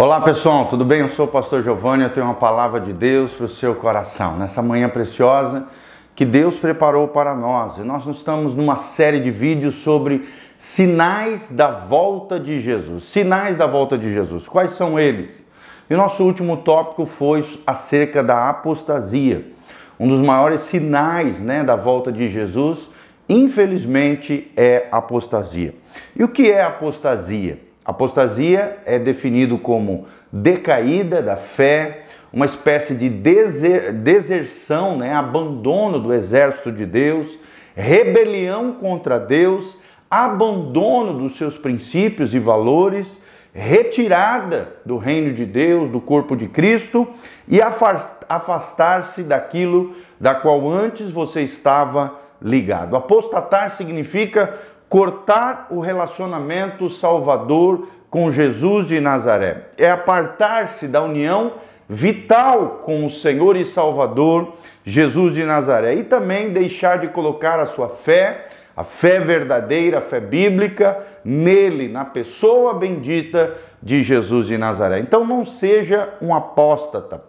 Olá pessoal, tudo bem? Eu sou o pastor Giovanni, eu tenho uma palavra de Deus para o seu coração. Nessa manhã preciosa que Deus preparou para nós. E nós estamos numa série de vídeos sobre sinais da volta de Jesus. Sinais da volta de Jesus. Quais são eles? E nosso último tópico foi acerca da apostasia. Um dos maiores sinais né, da volta de Jesus, infelizmente, é apostasia. E o que é apostasia? Apostasia é definido como decaída da fé, uma espécie de deser, deserção, né, abandono do exército de Deus, rebelião contra Deus, abandono dos seus princípios e valores, retirada do reino de Deus, do corpo de Cristo e afastar-se daquilo da qual antes você estava ligado. Apostatar significa cortar o relacionamento salvador com Jesus de Nazaré, é apartar-se da união vital com o Senhor e Salvador Jesus de Nazaré e também deixar de colocar a sua fé, a fé verdadeira, a fé bíblica, nele, na pessoa bendita de Jesus de Nazaré. Então não seja um apóstata,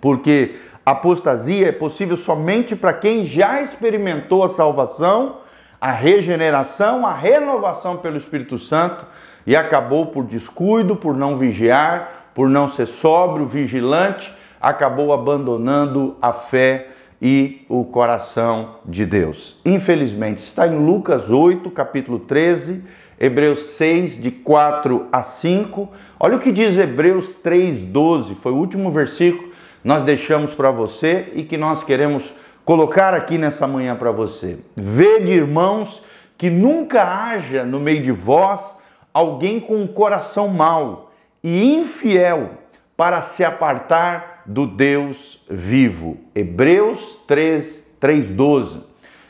porque apostasia é possível somente para quem já experimentou a salvação a regeneração, a renovação pelo Espírito Santo e acabou por descuido, por não vigiar, por não ser sóbrio, vigilante, acabou abandonando a fé e o coração de Deus. Infelizmente, está em Lucas 8, capítulo 13, Hebreus 6, de 4 a 5. Olha o que diz Hebreus 3, 12, foi o último versículo que nós deixamos para você e que nós queremos colocar aqui nessa manhã para você. Vede, irmãos, que nunca haja no meio de vós alguém com um coração mau e infiel para se apartar do Deus vivo. Hebreus 3, 3:12.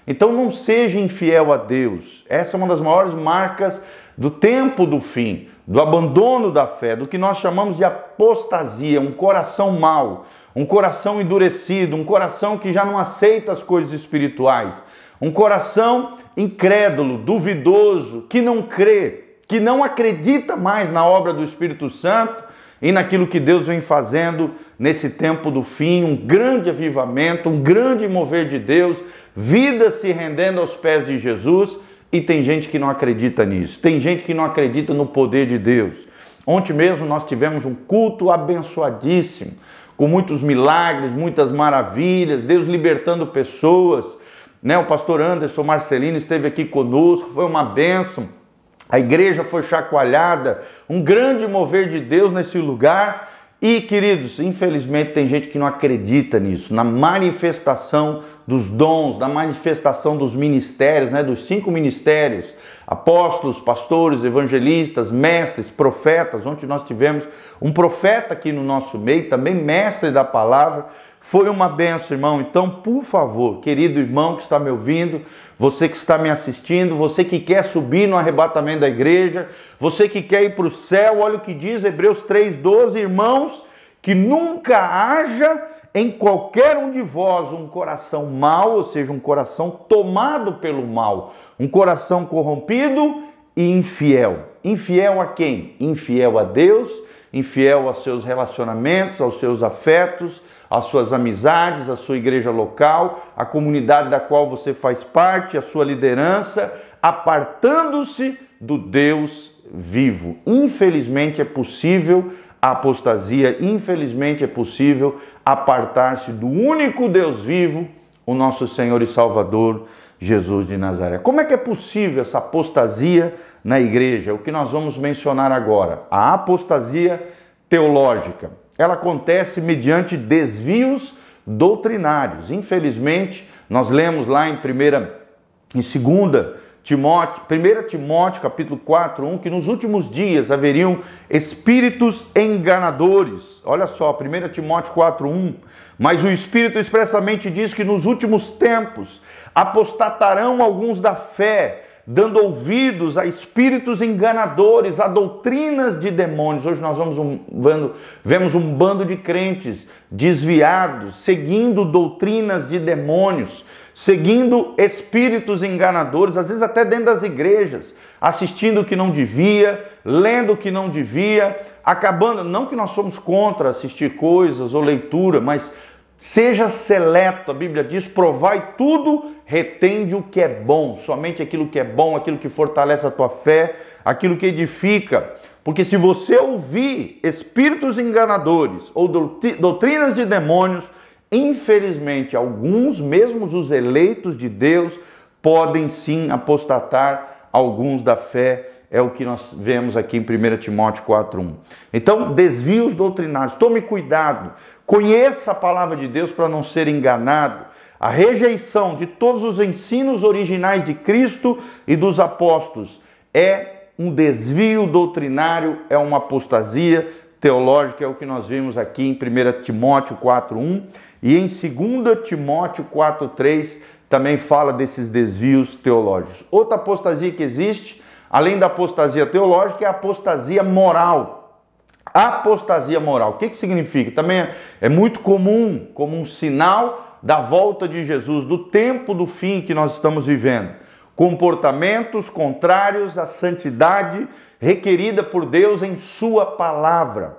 Então não seja infiel a Deus. Essa é uma das maiores marcas do tempo do fim, do abandono da fé, do que nós chamamos de apostasia, um coração mau, um coração endurecido, um coração que já não aceita as coisas espirituais, um coração incrédulo, duvidoso, que não crê, que não acredita mais na obra do Espírito Santo e naquilo que Deus vem fazendo nesse tempo do fim, um grande avivamento, um grande mover de Deus, vidas se rendendo aos pés de Jesus. E tem gente que não acredita nisso, tem gente que não acredita no poder de Deus. Ontem mesmo nós tivemos um culto abençoadíssimo, com muitos milagres, muitas maravilhas, Deus libertando pessoas. Né? O pastor Anderson Marcelino esteve aqui conosco, foi uma bênção. A igreja foi chacoalhada, um grande mover de Deus nesse lugar. E, queridos, infelizmente tem gente que não acredita nisso, na manifestação dos dons, na manifestação dos ministérios, né, dos cinco ministérios apóstolos, pastores, evangelistas, mestres, profetas. Ontem nós tivemos um profeta aqui no nosso meio, também mestre da palavra. Foi uma benção, irmão. Então, por favor, querido irmão que está me ouvindo, você que está me assistindo, você que quer subir no arrebatamento da igreja, você que quer ir para o céu, olha o que diz Hebreus 3,12, irmãos, que nunca haja em qualquer um de vós um coração mau, ou seja, um coração tomado pelo mal, um coração corrompido e infiel. Infiel a quem? Infiel a Deus, infiel aos seus relacionamentos, aos seus afetos, às suas amizades, à sua igreja local, à comunidade da qual você faz parte, à sua liderança, apartando-se do Deus vivo. Infelizmente é possível a apostasia, infelizmente, é possível apartar-se do único Deus vivo, o nosso Senhor e Salvador Jesus de Nazaré. Como é que é possível essa apostasia na igreja? O que nós vamos mencionar agora? A apostasia teológica. Ela acontece mediante desvios doutrinários. Infelizmente, nós lemos lá em primeira em segunda Timóteo, 1 Timóteo capítulo 4, 1, que nos últimos dias haveriam espíritos enganadores. Olha só, 1 Timóteo 4, 1. Mas o Espírito expressamente diz que nos últimos tempos apostatarão alguns da fé, dando ouvidos a espíritos enganadores, a doutrinas de demônios. Hoje nós vamos um, vendo, vemos um bando de crentes desviados, seguindo doutrinas de demônios seguindo espíritos enganadores, às vezes até dentro das igrejas, assistindo o que não devia, lendo o que não devia, acabando. Não que nós somos contra assistir coisas ou leitura, mas seja seleto, a Bíblia diz: provai tudo, retende o que é bom, somente aquilo que é bom, aquilo que fortalece a tua fé, aquilo que edifica. Porque se você ouvir espíritos enganadores ou doutrinas de demônios, Infelizmente, alguns, mesmo os eleitos de Deus, podem sim apostatar alguns da fé, é o que nós vemos aqui em 1 Timóteo 4:1. Então, desvios doutrinários, tome cuidado, conheça a palavra de Deus para não ser enganado. A rejeição de todos os ensinos originais de Cristo e dos apóstolos é um desvio doutrinário, é uma apostasia, teológico é o que nós vimos aqui em 1 Timóteo 4:1 e em 2 Timóteo 4:3 também fala desses desvios teológicos. Outra apostasia que existe, além da apostasia teológica, é a apostasia moral. Apostasia moral. O que, que significa? Também é, é muito comum, como um sinal da volta de Jesus, do tempo do fim que nós estamos vivendo. Comportamentos contrários à santidade requerida por Deus em Sua palavra.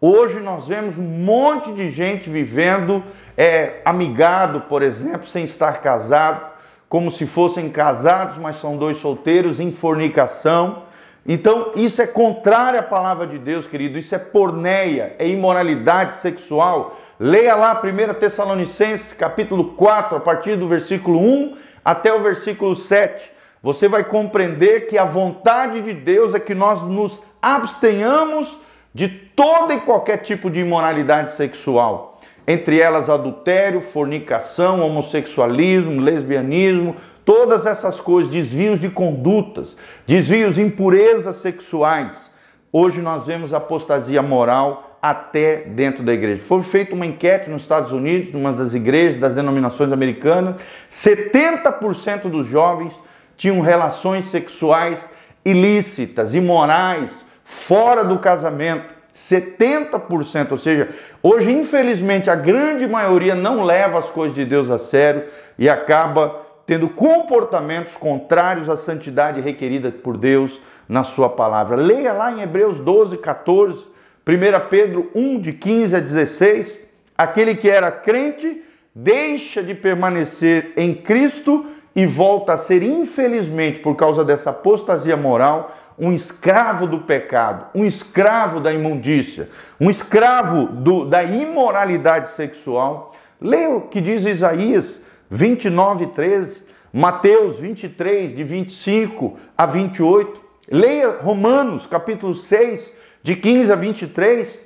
Hoje nós vemos um monte de gente vivendo é, amigado, por exemplo, sem estar casado, como se fossem casados, mas são dois solteiros, em fornicação. Então, isso é contrário à palavra de Deus, querido. Isso é porneia, é imoralidade sexual. Leia lá 1 Tessalonicenses, capítulo 4, a partir do versículo 1 até o versículo 7. Você vai compreender que a vontade de Deus é que nós nos abstenhamos de todo e qualquer tipo de imoralidade sexual, entre elas adultério, fornicação, homossexualismo, lesbianismo, todas essas coisas, desvios de condutas, desvios, impurezas sexuais. Hoje nós vemos apostasia moral até dentro da igreja. Foi feita uma enquete nos Estados Unidos, numa das igrejas, das denominações americanas, 70% dos jovens tinham relações sexuais ilícitas, imorais, fora do casamento. 70%, ou seja, hoje infelizmente a grande maioria não leva as coisas de Deus a sério e acaba tendo comportamentos contrários à santidade requerida por Deus na sua palavra. Leia lá em Hebreus 12, 14, 1 Pedro 1, de 15 a 16, aquele que era crente deixa de permanecer em Cristo e volta a ser, infelizmente, por causa dessa apostasia moral, um escravo do pecado, um escravo da imundícia, um escravo do, da imoralidade sexual. Leia o que diz Isaías 29, 13, Mateus 23, de 25 a 28. Leia Romanos, capítulo 6, de 15 a 23.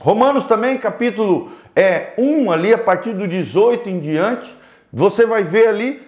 Romanos também, capítulo é, 1, ali, a partir do 18 em diante. Você vai ver ali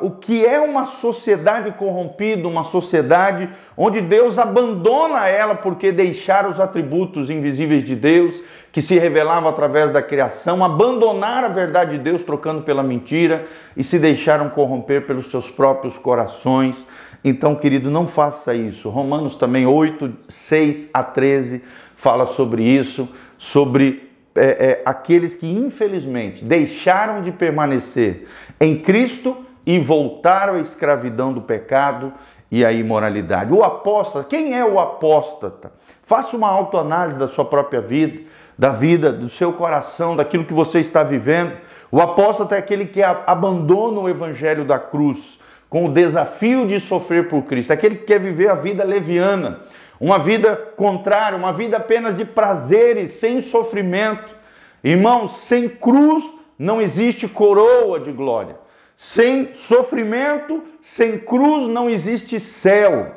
o que é uma sociedade corrompida, uma sociedade onde Deus abandona ela porque deixaram os atributos invisíveis de Deus, que se revelava através da criação, abandonaram a verdade de Deus trocando pela mentira e se deixaram corromper pelos seus próprios corações. Então, querido, não faça isso. Romanos também 8, 6 a 13 fala sobre isso, sobre é, é, aqueles que infelizmente deixaram de permanecer em Cristo e voltaram à escravidão do pecado e à imoralidade. O apóstata, quem é o apóstata? Faça uma autoanálise da sua própria vida, da vida, do seu coração, daquilo que você está vivendo. O apóstata é aquele que abandona o evangelho da cruz com o desafio de sofrer por Cristo, é aquele que quer viver a vida leviana, uma vida contrária, uma vida apenas de prazeres, sem sofrimento. Irmãos, sem cruz não existe coroa de glória. Sem sofrimento, sem cruz não existe céu.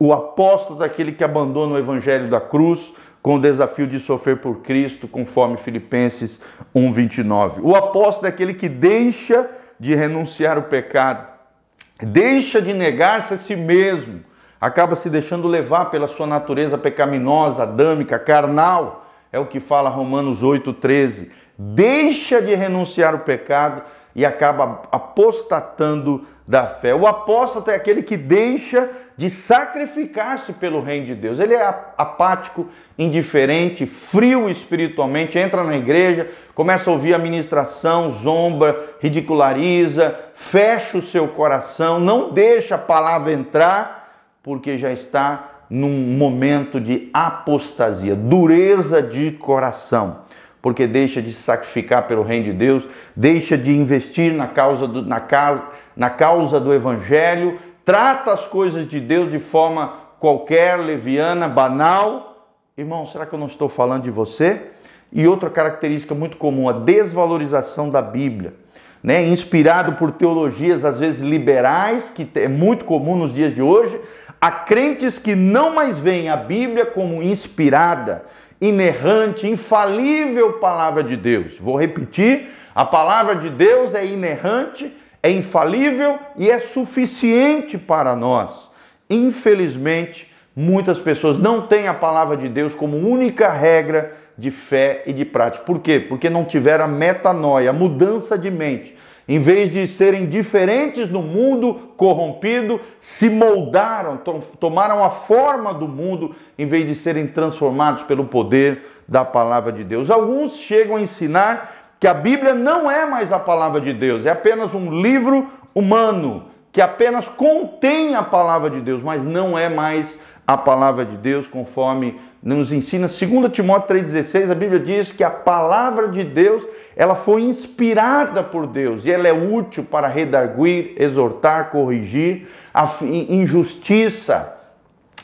O apóstolo daquele que abandona o evangelho da cruz com o desafio de sofrer por Cristo, conforme Filipenses 1:29. O apóstolo daquele é que deixa de renunciar o pecado, deixa de negar-se a si mesmo, acaba se deixando levar pela sua natureza pecaminosa, adâmica, carnal. É o que fala Romanos 8:13. Deixa de renunciar o pecado e acaba apostatando da fé. O apóstolo é aquele que deixa de sacrificar-se pelo reino de Deus. Ele é apático, indiferente, frio espiritualmente, entra na igreja, começa a ouvir a ministração, zomba, ridiculariza, fecha o seu coração, não deixa a palavra entrar, porque já está num momento de apostasia, dureza de coração porque deixa de se sacrificar pelo reino de Deus, deixa de investir na causa do, na casa, na causa do evangelho, trata as coisas de Deus de forma qualquer, leviana, banal. Irmão, será que eu não estou falando de você? E outra característica muito comum, a desvalorização da Bíblia. Né, inspirado por teologias às vezes liberais, que é muito comum nos dias de hoje, há crentes que não mais veem a Bíblia como inspirada, inerrante, infalível palavra de Deus. Vou repetir: a palavra de Deus é inerrante, é infalível e é suficiente para nós. Infelizmente, muitas pessoas não têm a palavra de Deus como única regra de fé e de prática. Por quê? Porque não tiveram a metanoia, a mudança de mente em vez de serem diferentes no mundo corrompido, se moldaram, to tomaram a forma do mundo, em vez de serem transformados pelo poder da palavra de Deus. Alguns chegam a ensinar que a Bíblia não é mais a palavra de Deus, é apenas um livro humano que apenas contém a palavra de Deus, mas não é mais a palavra de Deus, conforme nos ensina 2 Timóteo 3,16, a Bíblia diz que a palavra de Deus, ela foi inspirada por Deus e ela é útil para redarguir, exortar, corrigir a injustiça,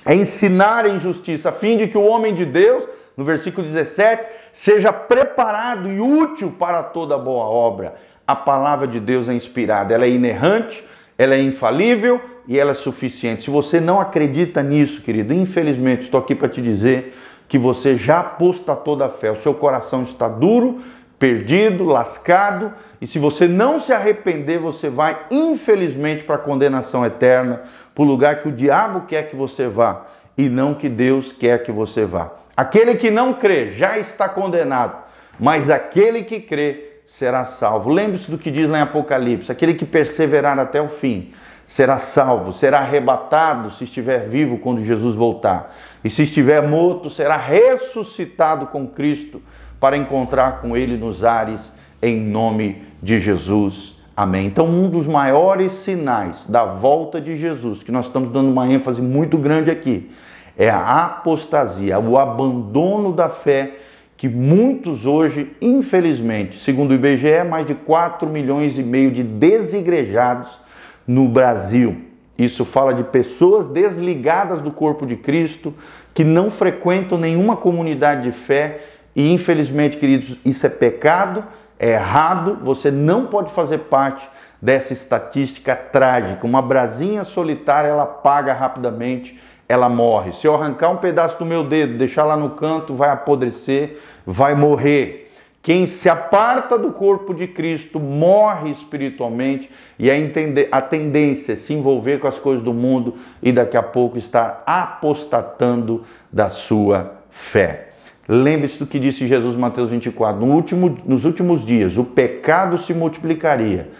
é ensinar a injustiça, a fim de que o homem de Deus, no versículo 17, seja preparado e útil para toda boa obra. A palavra de Deus é inspirada, ela é inerrante, ela é infalível e ela é suficiente. Se você não acredita nisso, querido, infelizmente estou aqui para te dizer que você já posta toda a fé. O seu coração está duro, perdido, lascado, e se você não se arrepender, você vai infelizmente para a condenação eterna, para o lugar que o diabo quer que você vá e não que Deus quer que você vá. Aquele que não crê já está condenado, mas aquele que crê será salvo. Lembre-se do que diz lá em Apocalipse: aquele que perseverar até o fim será salvo, será arrebatado se estiver vivo quando Jesus voltar, e se estiver morto, será ressuscitado com Cristo para encontrar com Ele nos ares, em nome de Jesus. Amém. Então, um dos maiores sinais da volta de Jesus, que nós estamos dando uma ênfase muito grande aqui, é a apostasia, o abandono da fé que muitos hoje, infelizmente, segundo o IBGE, é mais de 4 milhões e meio de desigrejados no Brasil. Isso fala de pessoas desligadas do corpo de Cristo, que não frequentam nenhuma comunidade de fé e, infelizmente, queridos, isso é pecado, é errado, você não pode fazer parte dessa estatística trágica. Uma brasinha solitária, ela apaga rapidamente ela morre. Se eu arrancar um pedaço do meu dedo, deixar lá no canto, vai apodrecer, vai morrer. Quem se aparta do corpo de Cristo morre espiritualmente e a, tendência é se envolver com as coisas do mundo e daqui a pouco estar apostatando da sua fé. Lembre-se do que disse Jesus Mateus 24: no último, nos últimos dias o pecado se multiplicaria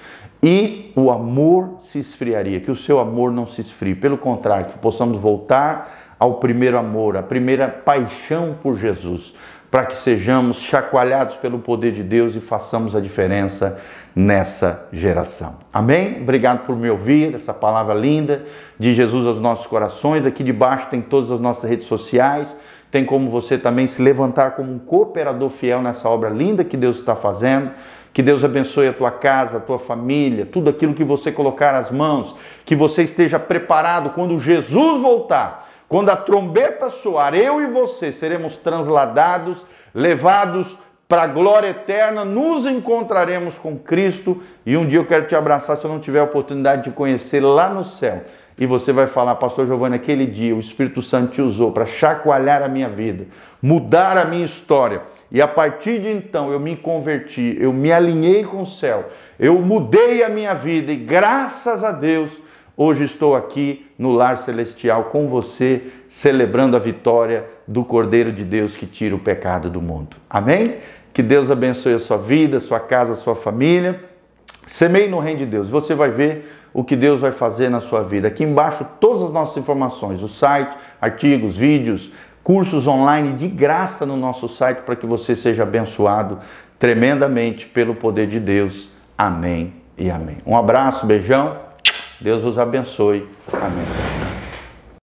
e o amor se esfriaria, que o seu amor não se esfrie, pelo contrário, que possamos voltar ao primeiro amor, à primeira paixão por Jesus, para que sejamos chacoalhados pelo poder de Deus e façamos a diferença nessa geração. Amém? Obrigado por me ouvir, essa palavra linda de Jesus aos nossos corações. Aqui debaixo tem todas as nossas redes sociais, tem como você também se levantar como um cooperador fiel nessa obra linda que Deus está fazendo. Que Deus abençoe a tua casa, a tua família, tudo aquilo que você colocar as mãos, que você esteja preparado quando Jesus voltar. Quando a trombeta soar, eu e você seremos transladados, levados para a glória eterna, nos encontraremos com Cristo. E um dia eu quero te abraçar se eu não tiver a oportunidade de conhecer lá no céu. E você vai falar, Pastor Giovanni, aquele dia o Espírito Santo te usou para chacoalhar a minha vida, mudar a minha história. E a partir de então eu me converti, eu me alinhei com o céu, eu mudei a minha vida e graças a Deus hoje estou aqui no lar celestial com você, celebrando a vitória do Cordeiro de Deus que tira o pecado do mundo. Amém? Que Deus abençoe a sua vida, a sua casa, a sua família. Semeie no reino de Deus. Você vai ver o que Deus vai fazer na sua vida. Aqui embaixo todas as nossas informações, o site, artigos, vídeos, cursos online de graça no nosso site para que você seja abençoado tremendamente pelo poder de Deus. Amém e amém. Um abraço, beijão. Deus os abençoe. Amém.